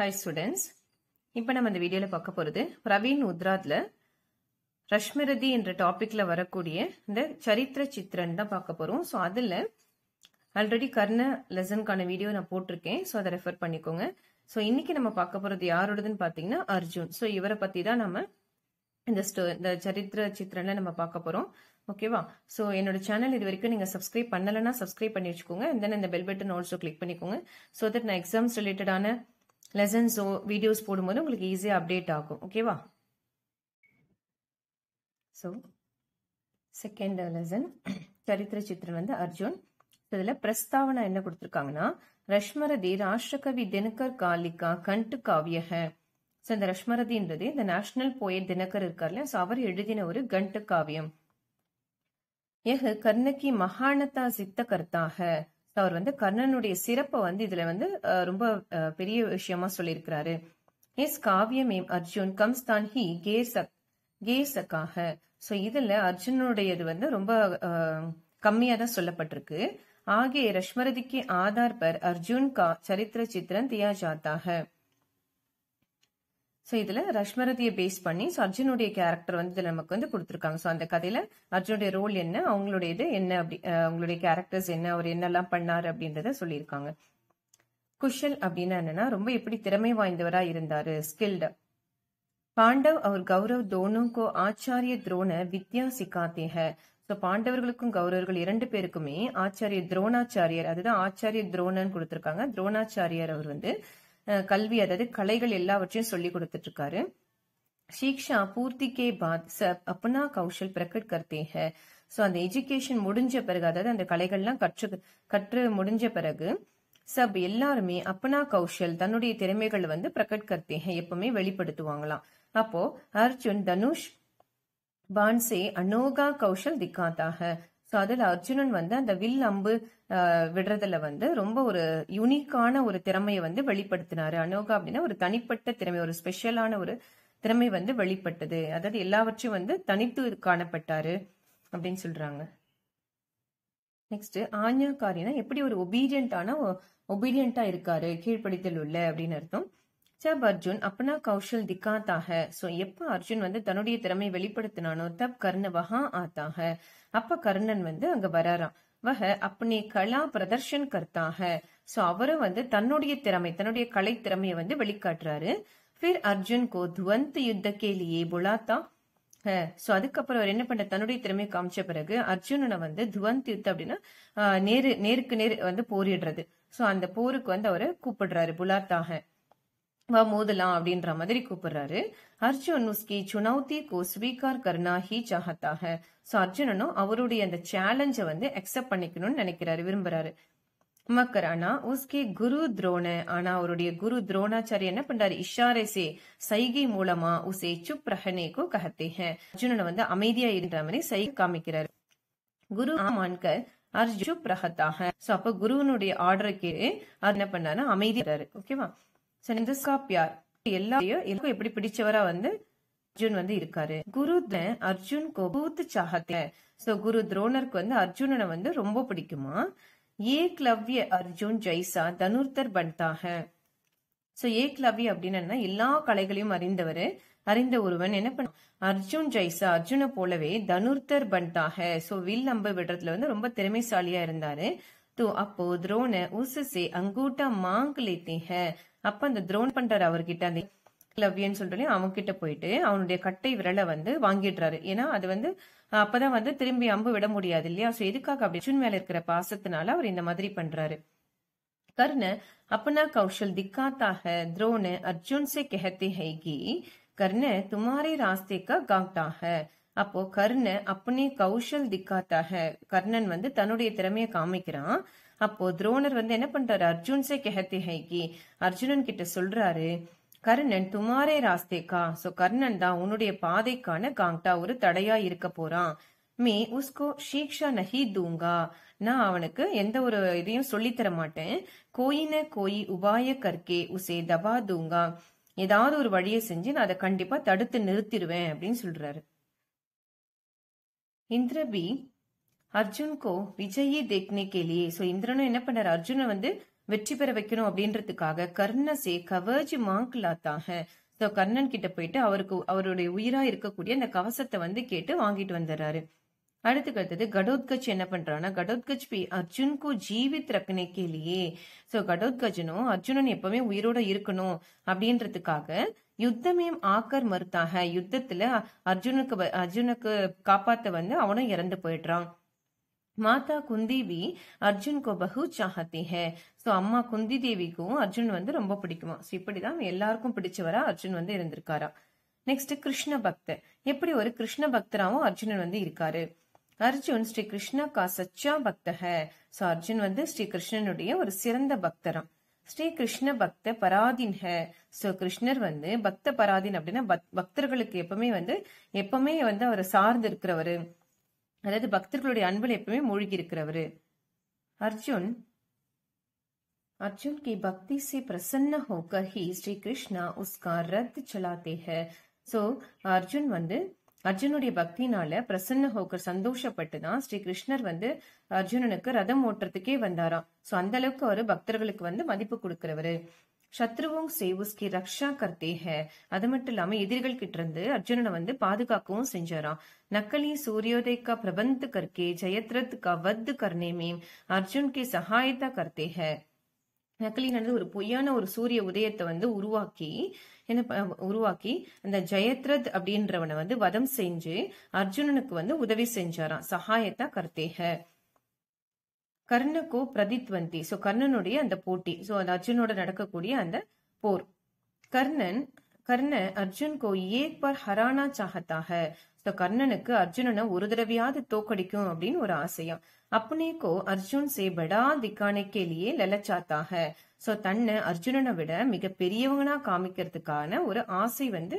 high students இப்போ நம்ம இந்த வீடியோவில் பார்க்க போகிறது பிரவீன் உத்ராத்தில் ரஷ்மிருதி என்ற டாப்பிக்கில் வரக்கூடிய இந்த சரித்திர சித்திரன் தான் பார்க்க போகிறோம் ஸோ அதில் ஆல்ரெடி கர்ண லெசனுக்கான வீடியோ நான் போட்டிருக்கேன் ஸோ அதை ரெஃபர் பண்ணிக்கோங்க ஸோ இன்றைக்கி நம்ம பார்க்க போகிறது யாரோடதுன்னு பார்த்தீங்கன்னா அர்ஜுன் ஸோ இவரை பற்றி தான் நம்ம இந்த ஸ்டோ இந்த சரித்திர சித்திரனில் நம்ம பார்க்க போகிறோம் ஓகேவா ஸோ என்னோட சேனல் இது வரைக்கும் நீங்கள் சப்ஸ்கிரைப் பண்ணலைன்னா சப்ஸ்கிரைப் பண்ணி வச்சுக்கோங்க தென் இந்த பெல் பட்டன் ஆல்சோ கிளிக் பண்ணிக்கோங்க ஸோ தட் நான் எக்ஸாம்ஸ் ரிலேட்டடான லெசன்ஸோ வீடியோஸ் போடும்போது உங்களுக்கு ஈஸியாக அப்டேட் ஆகும் ஓகேவா ஸோ செகண்ட் லெசன் சரித்திர சித்திரன் வந்து அர்ஜுன் இதில் பிரஸ்தாவனா என்ன கொடுத்துருக்காங்கன்னா ரஷ்மரதி ராஷ்டிரகவி தினகர் காலிகா கண்டு காவியக ஸோ இந்த ரஷ்மரதின்றது இந்த நேஷனல் போயட் தினகர் இருக்கார் இல்லையா ஸோ அவர் எழுதின ஒரு கண்டு காவியம் எஹ் கர்ணகி மகானதா சித்த கர்த்தாக அவர் வந்து கர்ணனுடைய சிறப்பை வந்து இதுல வந்து ரொம்ப பெரிய விஷயமா சொல்லியிருக்கிறாரு இஸ் காவியம் ஏம் அர்ஜுன் கம்ஸ் தான் ஹி கேசக் கேசக்காக ஸோ இதுல அர்ஜுனுடையது வந்து ரொம்ப கம்மியா தான் சொல்லப்பட்டிருக்கு ஆகிய ரஷ்மரதிக்கு ஆதார் பர் அர்ஜுன் கா சரித்திர சித்திரன் தியாஜாத்தாக ஸோ இதில் ரஷ்மரதியை பேஸ் பண்ணி ஸோ அர்ஜுனுடைய கேரக்டர் வந்து இதில் நமக்கு வந்து கொடுத்துருக்காங்க ஸோ அந்த கதையில் அர்ஜுனுடைய ரோல் என்ன அவங்களுடைய இது என்ன அப்படி அவங்களுடைய கேரக்டர்ஸ் என்ன அவர் என்னெல்லாம் பண்ணார் அப்படின்றத சொல்லியிருக்காங்க குஷல் அப்படின்னா என்னன்னா ரொம்ப எப்படி திறமை வாய்ந்தவரா இருந்தாரு ஸ்கில்டு பாண்டவ் அவர் கௌரவ் தோனுக்கோ ஆச்சாரிய துரோண வித்யா சிகாத்தேக ஸோ பாண்டவர்களுக்கும் கௌரவர்கள் இரண்டு பேருக்குமே ஆச்சாரிய துரோணாச்சாரியர் அதுதான் ஆச்சாரிய துரோணன்னு கொடுத்துருக்காங்க துரோணாச்சாரியர் அவர் வந்து கல்வி அதாவது கலைகள் எல்லாவற்றையும் சொல்லி கொடுத்துட்டு இருக்காரு ஷீக்ஷா பூர்த்தி கே பாத் சப் அப்னா கௌஷல் பிரகட் கர்த்தே சோ ஸோ அந்த எஜுகேஷன் முடிஞ்ச பிறகு அதாவது அந்த கலைகள்லாம் கற்று கற்று முடிஞ்ச பிறகு சப் எல்லாருமே அப்பனா கௌஷல் தன்னுடைய திறமைகளை வந்து பிரகட் கர்த்தே எப்பவுமே வெளிப்படுத்துவாங்களாம் அப்போ அர்ஜுன் தனுஷ் பான்சே அனோகா கௌஷல் திக்காத்தாக ஸோ அதில் அர்ஜுனன் வந்து அந்த வில் அம்பு விடுறதுல வந்து ரொம்ப ஒரு யூனிக்கான ஒரு திறமையை வந்து வெளிப்படுத்தினாரு அனோகா அப்படின்னா ஒரு தனிப்பட்ட திறமை ஒரு ஸ்பெஷலான ஒரு திறமை வந்து வெளிப்பட்டது அதாவது எல்லாவற்றையும் வந்து தனித்து காணப்பட்டாரு அப்படின்னு சொல்றாங்க நெக்ஸ்ட் ஆஞ்ஞாக்காரினா எப்படி ஒரு ஒபீடியண்டான ஒபீடியண்டா இருக்காரு கீழ்ப்படித்தல் உள்ள அப்படின்னு அர்த்தம் ஜப் அர்ஜுன் அப்பனா கௌஷல் திக்காத்தாக சோ எப்போ அர்ஜுன் வந்து தன்னுடைய திறமை வெளிப்படுத்தினானோ தப் கர்ணவகா ஆத்தாக அப்ப கர்ணன் வந்து அங்க வராராம் வக அப்படி கலா பிரதர்ஷன் கர்த்தாக சோ அவரும் வந்து தன்னுடைய திறமை தன்னுடைய கலை திறமைய வந்து வெளிக்காட்டுறாரு பிர் அர்ஜுன் கோ துவந்த் யுத்த கேலியே புலாத்தா சோ அதுக்கப்புறம் அவர் என்ன பண்ண தன்னுடைய திறமையை காமிச்ச பிறகு அர்ஜுனனை வந்து துவந்த் யுத்த அப்படின்னா நேரு நேருக்கு நேரு வந்து போரிடுறது சோ அந்த போருக்கு வந்து அவரை கூப்பிடுறாரு புலாத்தாக வா மோதலாம் அப்படின்ற மாதிரி கூப்பிடுறாரு அர்ஜுன் உஸ்கி சுனௌதி கோ ஸ்வீகார் கர்ணா ஹி சாஹத்தாக சோ அர்ஜுனனும் அவருடைய அந்த சேலஞ்ச வந்து அக்செப்ட் பண்ணிக்கணும்னு நினைக்கிறாரு விரும்புறாரு மக்கர் ஆனா உஸ்கி குரு துரோண ஆனா அவருடைய குரு துரோணாச்சாரி என்ன பண்றாரு இஷாரேசே சைகை மூலமா உசே சுப் ரஹனேக்கு கஹத்தேக அர்ஜுனனை வந்து அமைதியா இருந்த மாதிரி சை காமிக்கிறாரு குரு ஆமான்கர் அர்ஜு பிரகத்தாக சோ அப்ப குருவனுடைய ஆர்டருக்கு என்ன பண்ணாரு அமைதியாரு ஓகேவா ஸோ நிந்திஸ்கா பியார் எல்லா எப்படி பிடிச்சவரா வந்து அர்ஜுன் வந்து இருக்காரு குரு அர்ஜுன் கோபூத்து சாகத்தே சோ குரு துரோணருக்கு வந்து அர்ஜுனனை வந்து ரொம்ப பிடிக்குமா ஏ கிளவ்ய அர்ஜுன் ஜெய்சா தனுர்தர் பண்டாக சோ ஏ கிளவ்ய அப்படின்னு எல்லா கலைகளையும் அறிந்தவர் அறிந்த ஒருவன் என்ன பண்ண அர்ஜுன் ஜெய்சா அர்ஜுனை போலவே தனுர்தர் பண்டாக சோ வில் அம்பு விடுறதுல வந்து ரொம்ப திறமைசாலியா இருந்தாரு तो அப்போ द्रोण उससे अंगूठा मांग लेते हैं அப்ப அந்த துரோன் பண்றாரு அவர்கிட்ட அந்த லவ்யன்னு சொல்லிட்டு அவங்க கிட்ட போயிட்டு அவனுடைய கட்டை விரலை வந்து வாங்கிடுறாரு ஏன்னா அது வந்து அப்பதான் வந்து திரும்பி அம்பு விட முடியாது இல்லையா சோ எதுக்காக அப்படி அர்ஜுன் மேல இருக்கிற பாசத்தினால அவர் இந்த மாதிரி பண்றாரு கர்ண அப்பனா கௌஷல் दिखाता है द्रोण अर्जुन से कहते हैं कि कर्ण तुम्हारे रास्ते का அப்போ கர்ணன் அப்பனே கௌஷல் திக்காத்தாக கர்ணன் வந்து தன்னுடைய திறமையை காமிக்கிறான் அப்போ துரோணர் வந்து என்ன பண்றாரு அர்ஜுன் சே கெஹத்தி ஹைகி அர்ஜுனன் கிட்ட சொல்றாரு கர்ணன் துமாரே ராஸ்தேக்கா சோ கர்ணன் தான் உன்னுடைய பாதைக்கான காங்டா ஒரு தடையா இருக்க போறான் மே உஸ்கோ ஷீக்ஷா நஹி தூங்கா நான் அவனுக்கு எந்த ஒரு இதையும் சொல்லித்தர மாட்டேன் கோயின கோயி உபாய கற்கே உசே தபா தூங்கா ஏதாவது ஒரு வழியை செஞ்சு நான் அதை கண்டிப்பா தடுத்து நிறுத்திடுவேன் அப்படின்னு சொல்றாரு इंद्र भी அர்ஜுன் கோ விஜயை தேக்னேக்கேலி சோ இந்திரனும் என்ன பண்ணாரு அர்ஜுனை வந்து வெற்றி பெற வைக்கணும் அப்படின்றதுக்காக கர்ணசே கவஜ் மாங்கலாத்தாக ஸோ கர்ணன் கிட்ட போயிட்டு அவருக்கு அவருடைய உயிரா இருக்கக்கூடிய அந்த கவசத்தை வந்து கேட்டு வாங்கிட்டு வந்துடுறாரு அடுத்து அடுத்தது கடோத்கச் என்ன பண்றான்னா கடோத்கச் பி அர்ஜுன்கோ ஜீவித் ரக்னேக்கேலியே ஸோ கடோத்கஜனும் அர்ஜுனன் எப்பவுமே உயிரோட இருக்கணும் அப்படின்றதுக்காக யுத்தமே ஆக்கர் மறுத்தாக யுத்தத்துல அர்ஜுனுக்கு அர்ஜுனுக்கு காப்பாத்த வந்து அவனும் இறந்து போயிடுறான் மாதா குந்தி வி அர்ஜுன் கோ பகு சாஹத்தி ஸோ அம்மா குந்தி தேவிக்கும் அர்ஜுன் வந்து ரொம்ப பிடிக்குமா ஸோ இப்படிதான் எல்லாருக்கும் பிடிச்சவரா அர்ஜுன் வந்து இருந்திருக்காரா நெக்ஸ்ட் கிருஷ்ண பக்தர் எப்படி ஒரு கிருஷ்ண பக்தராவும் அர்ஜுனன் வந்து இருக்காரு அர்ஜுன் ஸ்ரீ கிருஷ்ணா கா சச்சா பக்தக ஸோ அர்ஜுன் வந்து ஸ்ரீ கிருஷ்ணனுடைய ஒரு சிறந்த பக்தரம் ஸ்ரீ கிருஷ்ண பக்த பராதீன் ஹ ஸோ கிருஷ்ணர் வந்து பக்த பராதீன் அப்படின்னா பக்தர்களுக்கு எப்பவுமே வந்து எப்பவுமே வந்து அவர் சார்ந்து இருக்கிறவரு அதாவது பக்தர்களுடைய அன்பில் எப்பவுமே மூழ்கி இருக்கிறவரு அர்ஜுன் अर्जुन की भक्ति से प्रसन्न होकर ही श्री कृष्णा उसका रथ चलाते हैं सो so, अर्जुन வந்து அர்ஜுனுடைய பக்தினால பிரசன்ன ஹோக்கர் சந்தோஷப்பட்டு தான் ஸ்ரீ கிருஷ்ணர் வந்து அர்ஜுனனுக்கு ரதம் ஓட்டுறதுக்கே வந்தாராம் சோ அந்த அளவுக்கு அவரு பக்தர்களுக்கு வந்து மதிப்பு கொடுக்கிறவரு சத்ருவும் சேவுஸ்கி ரக்ஷா கர்த்தேக அது மட்டும் இல்லாம எதிரிகள் கிட்ட இருந்து அர்ஜுனனை வந்து பாதுகாக்கவும் செஞ்சாராம் நக்கலி சூரியோதயக்கா பிரபந்த் கர்கே ஜெயத்ரத் கவத் கர்ணேமே அர்ஜுன் கே சகாயத்தா கர்த்தேக நடந்து ஒரு பொய்யான ஒரு சூரிய உதயத்தை வந்து உருவாக்கி என்ன உருவாக்கி அந்த ஜெயத்ரத் அப்படின்றவனை வந்து வதம் செஞ்சு அர்ஜுனனுக்கு வந்து உதவி செஞ்சாராம் சகாயத்தா கர்த்தேக கர்ணக்கோ பிரதித்வந்தி சோ கர்ணனுடைய அந்த போட்டி சோ அந்த அர்ஜுனோட நடக்கக்கூடிய அந்த போர் கர்ணன் கர்ண அர்ஜுன் கோ ஏக் பர் ஹரானா சாகத்தாக ஸோ கர்ணனுக்கு அர்ஜுனனை ஒரு தடவையாவது தோக்கடிக்கும் அப்படின்னு ஒரு ஆசையம் அப்புனே அர்ஜுன் சே படா கேலியே லலச்சாத்தாக சோ தன்னை அர்ஜுனனை விட மிக பெரியவங்கனா காமிக்கிறதுக்கான ஒரு ஆசை வந்து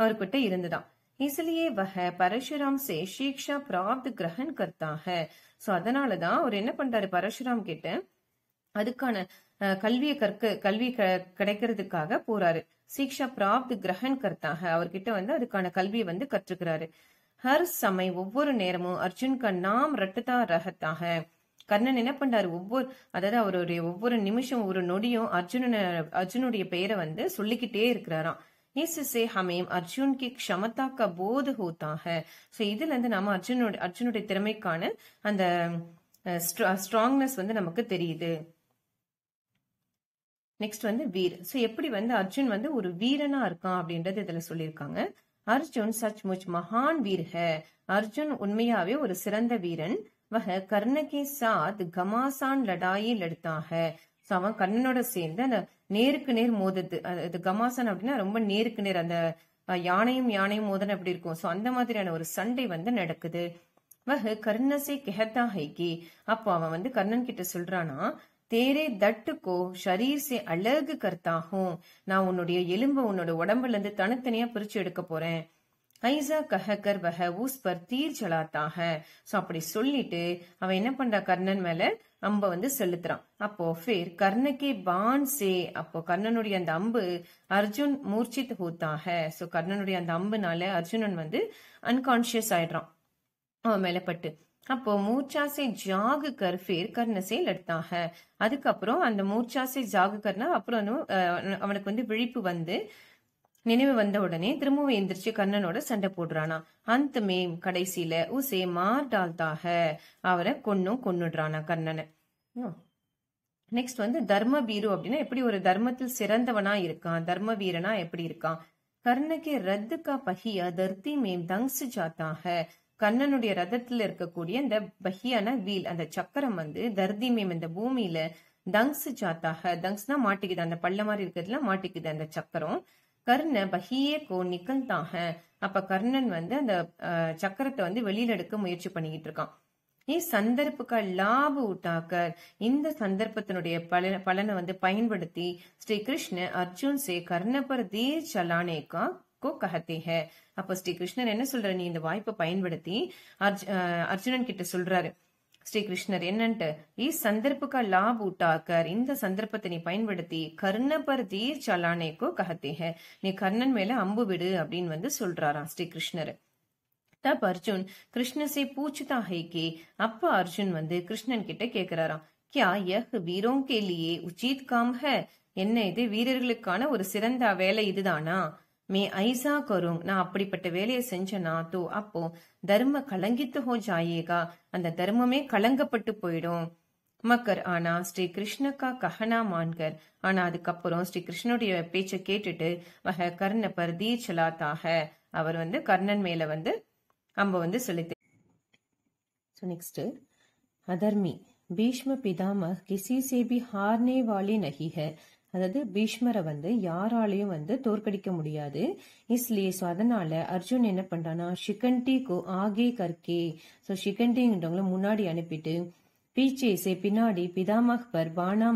அவர்கிட்ட இருந்துதான் இசிலியே வக பரஷுராம் சே சீக்ஷா பிராப்து கிரகன் கர்த்தாக சோ அதனாலதான் அவர் என்ன பண்றாரு பரஷுராம் கிட்ட அதுக்கான கல்வியை கற்க கல்வி கிடைக்கிறதுக்காக போறாரு சீக்ஷா பிராப்த் கிரகன் கர்த்தாக அவர்கிட்ட வந்து அதுக்கான கல்வியை வந்து கற்றுக்கிறாரு ஹர் சமை ஒவ்வொரு நேரமும் அர்ஜுன் நாம் ரட்டதா ரகத்தாக கர்ணன் என்ன பண்றாரு ஒவ்வொரு அதாவது அவருடைய ஒவ்வொரு நிமிஷம் ஒரு நொடியும் அர்ஜுன அர்ஜுனுடைய பெயரை வந்து சொல்லிக்கிட்டே இருக்கிறாராம் இஸ்ஸே ஹமேம் அர்ஜுன் கி போது ஹோத்தாக ஸோ இதுல இருந்து நாம அர்ஜுனுடைய திறமைக்கான அந்த ஸ்ட்ராங்னஸ் வந்து நமக்கு தெரியுது நெக்ஸ்ட் வந்து வீர் ஸோ எப்படி வந்து அர்ஜுன் வந்து ஒரு வீரனா இருக்கான் அப்படின்றது இதுல சொல்லியிருக்காங்க அர்ஜுன் சச்முச் மகான் வீர் அர்ஜுன் உண்மையாவே ஒரு சிறந்த வீரன் வக கர்ணகே சாத் கமாசான் லடாயி லடுத்தாக ஸோ அவன் கண்ணனோட சேர்ந்து அந்த நேருக்கு நேர் மோதது அது கமாசான் அப்படின்னா ரொம்ப நேருக்கு நேர் அந்த யானையும் யானையும் மோதன் அப்படி இருக்கும் ஸோ அந்த மாதிரியான ஒரு சண்டை வந்து நடக்குது வஹு கர்ணசே கெஹத்தா ஹைகி அப்போ அவன் வந்து கர்ணன் கிட்ட சொல்றானா தேரே தட்டு கோ शरीर அழகு கர்த்தாகும் நான் உன்னுடைய எலும்பு உன்னோட உடம்புல இருந்து தனித்தனியா பிரிச்சு எடுக்க போறேன் ஐசா கஹகர் வஹ ஊஸ் பர் தீர் சலாத்தாக சோ அப்படி சொல்லிட்டு அவன் என்ன பண்றா கர்ணன் மேல அம்ப வந்து செலுத்துறான் அப்போ ஃபேர் கர்ணக்கே பான் சே அப்போ கர்ணனுடைய அந்த அம்பு அர்ஜுன் மூர்ச்சித் ஹூத்தாக சோ கர்ணனுடைய அந்த அம்புனால அர்ஜுனன் வந்து அன்கான்சியஸ் ஆயிடுறான் அவன் மேல பட்டு அப்போ மூர்ச்சாசை ஜாகு கர் ஃபேர் கர்ணசே லட்டாக அதுக்கப்புறம் அந்த மூர்ச்சாசை ஜாகு கர்ணா அப்புறம் அவனுக்கு வந்து விழிப்பு வந்து நினைவு வந்த உடனே திரும்பவும் எந்திரிச்சு கண்ணனோட சண்டை போடுறானா அந்த மேம் கடைசியில உசே மார் அவரை கொன்னும் கொன்னுடுறானா கர்ணனை நெக்ஸ்ட் வந்து தர்ம வீரு அப்படின்னா எப்படி ஒரு தர்மத்தில் சிறந்தவனா இருக்கான் தர்ம வீரனா எப்படி இருக்கான் கர்ணக்கே ரத்துக்கா பகியா தர்த்தி மேம் தங்ஸ் ஜாத்தாக கண்ணனுடைய ரதத்துல இருக்கக்கூடிய இந்த பஹியான வீல் அந்த சக்கரம் வந்து தர்தி மேம் இந்த பூமியில தங்ஸ் ஜாத்தாக தங்ஸ்னா மாட்டிக்குது அந்த பள்ள மாதிரி இருக்கிறதுல மாட்டிக்குது அந்த சக்கரம் கர்ண பஹியே கோ நிக்கல்தாக அப்ப கர்ணன் வந்து அந்த சக்கரத்தை வந்து வெளியில எடுக்க முயற்சி பண்ணிக்கிட்டு இருக்கான் நீ சந்தர்ப்புக்கா லாபு உட்டாக்கர் இந்த சந்தர்ப்பத்தினுடைய பலன பலனை வந்து பயன்படுத்தி ஸ்ரீ கிருஷ்ண அர்ஜுன் சே கர்ணபர் தீர் சலானேக்கா को कहते हैं அப்ப ஸ்ரீ கிருஷ்ணர் என்ன சொல்ற நீ இந்த வாய்ப்பை பயன்படுத்தி அர்ஜுனன் கிட்ட சொல்றாரு ஸ்ரீ கிருஷ்ணர் என்னன்ட்டு ஈ சந்தர்ப்புக்கா லாப் உட்டாக்கர் இந்த சந்தர்ப்பத்தை நீ பயன்படுத்தி கர்ணபர் தீர் சலானேக்கோ கஹத்தேக நீ கர்ணன் மேல அம்பு விடு அப்படின்னு வந்து சொல்றாராம் ஸ்ரீ கிருஷ்ணர் தப் அர்ஜுன் கிருஷ்ணசே பூச்சிதா ஹைகே அப்ப அர்ஜுன் வந்து கிருஷ்ணன் கிட்ட கேக்குறாராம் கியா யஹ் வீரோம் கேலியே உச்சித் காம் ஹ என்ன இது வீரர்களுக்கான ஒரு சிறந்த வேலை இதுதானா மே ஐசா करूं நான் அப்படிப்பட்ட வேலையை செஞ்ச தோ அப்போ தர்ம கலங்கித்து ஹோ ஜாயேகா அந்த தர்மமே கலங்கப்பட்டு போயிடும் மக்கர் ஆனா ஸ்ரீ கிருஷ்ணக்கா கஹனா மான்கர் ஆனா அதுக்கப்புறம் ஸ்ரீ கிருஷ்ணனுடைய பேச்சை கேட்டுட்டு மக கர்ண பர் தீ சலாத்தாக அவர் வந்து கர்ணன் மேல வந்து அம்ப வந்து செலுத்தி நெக்ஸ்ட் அதர்மி பீஷ்ம பிதாம கிசி சேபி ஹார்னே வாலி நகிக அதாவது பீஷ்மரை வந்து யாராலையும் வந்து தோற்கடிக்க முடியாது இஸ்லியே ஸோ அதனால அர்ஜுன் என்ன பண்றானா ஷிகண்டி கோ ஆகே கர்கே ஸோ ஷிகண்டிங்கிறவங்கள முன்னாடி அனுப்பிட்டு பீச்சேசே பின்னாடி பிதாமஹ் பர் பானா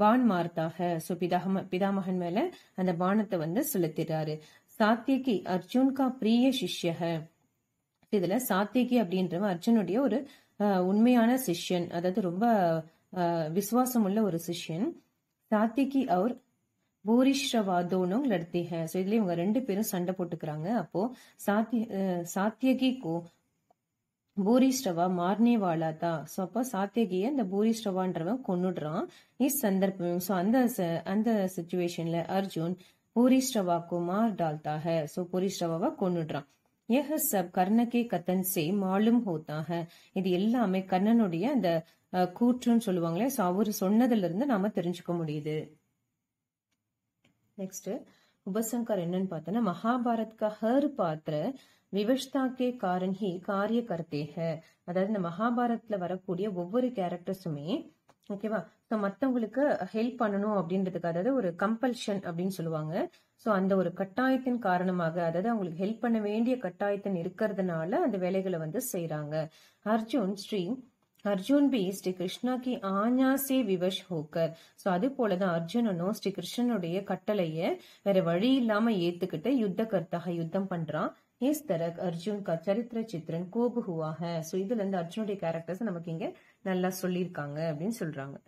வான் மார்த்தாக ஸோ பிதாம பிதாமகன் மேல அந்த பானத்தை வந்து செலுத்திடுறாரு சாத்தியகி அர்ஜுன் கா பிரிய சிஷ்யக இதுல சாத்தியகி அப்படின்றவன் அர்ஜுனுடைய ஒரு உண்மையான சிஷ்யன் அதாவது ரொம்ப விசுவாசம் உள்ள ஒரு சிஷ்யன் தாத்திக்கு அவர் பூரிஷ்ரவா தோனும் இதுலயும் ஹே ஸோ இவங்க ரெண்டு பேரும் சண்டை போட்டுக்கிறாங்க அப்போ சாத்திய சாத்தியகி கோ பூரிஷ்ரவா மார்னே வாழாதா ஸோ அப்போ சாத்தியகியை அந்த பூரிஷ்ரவான்றவன் கொண்டுடுறான் இஸ் சந்தர்ப்பம் ஸோ அந்த அந்த சுச்சுவேஷன்ல அர்ஜுன் பூரிஷ்ரவாக்கு மார் டால்தா ஹே ஸோ பூரிஷ்ரவாவை கொண்டுடுறான் यह सब कर्ण கத்தன்சே மாலும் से இது எல்லாமே கர்ணனுடைய அந்த கூற்றுன்னு சொல்லுவாங்களே சோ அவர் சொன்னதுல இருந்து நாம தெரிஞ்சுக்க முடியுது நெக்ஸ்ட் உபசங்கர் என்னன்னு பார்த்தோன்னா மகாபாரத் ஹர் பாத்திர விவஷ்தாக்கே காரன் ஹி காரிய கர்த்தேக அதாவது இந்த மகாபாரத்ல வரக்கூடிய ஒவ்வொரு கேரக்டர்ஸுமே ஓகேவா ஸோ மற்றவங்களுக்கு ஹெல்ப் பண்ணணும் அப்படின்றதுக்கு அதாவது ஒரு கம்பல்ஷன் அப்படின்னு சொல்லுவாங்க ஸோ அந்த ஒரு கட்டாயத்தின் காரணமாக அதாவது அவங்களுக்கு ஹெல்ப் பண்ண வேண்டிய கட்டாயத்தின் இருக்கிறதுனால அந்த வேலைகளை வந்து செய்யறாங்க அர்ஜுன் ஸ்ரீ அர்ஜுன் பி ஸ்ரீ கிருஷ்ணா கி ஆஞா விவஷ் ஹோக்கர் ஸோ அது போலதான் அர்ஜுனனும் ஸ்ரீ கிருஷ்ணனுடைய கட்டளைய வேற வழி இல்லாம ஏத்துக்கிட்டு யுத்த கர்த்தாக யுத்தம் பண்றான் ஹேஸ் தரக் அர்ஜுன் கா சரித்திர சித்திரன் கோபுகுவாக ஸோ இதுல இருந்து அர்ஜுனுடைய கேரக்டர்ஸ் நமக்கு இங்க நல்லா சொல்லியிருக்காங்க அப்படின்னு சொல்றாங்க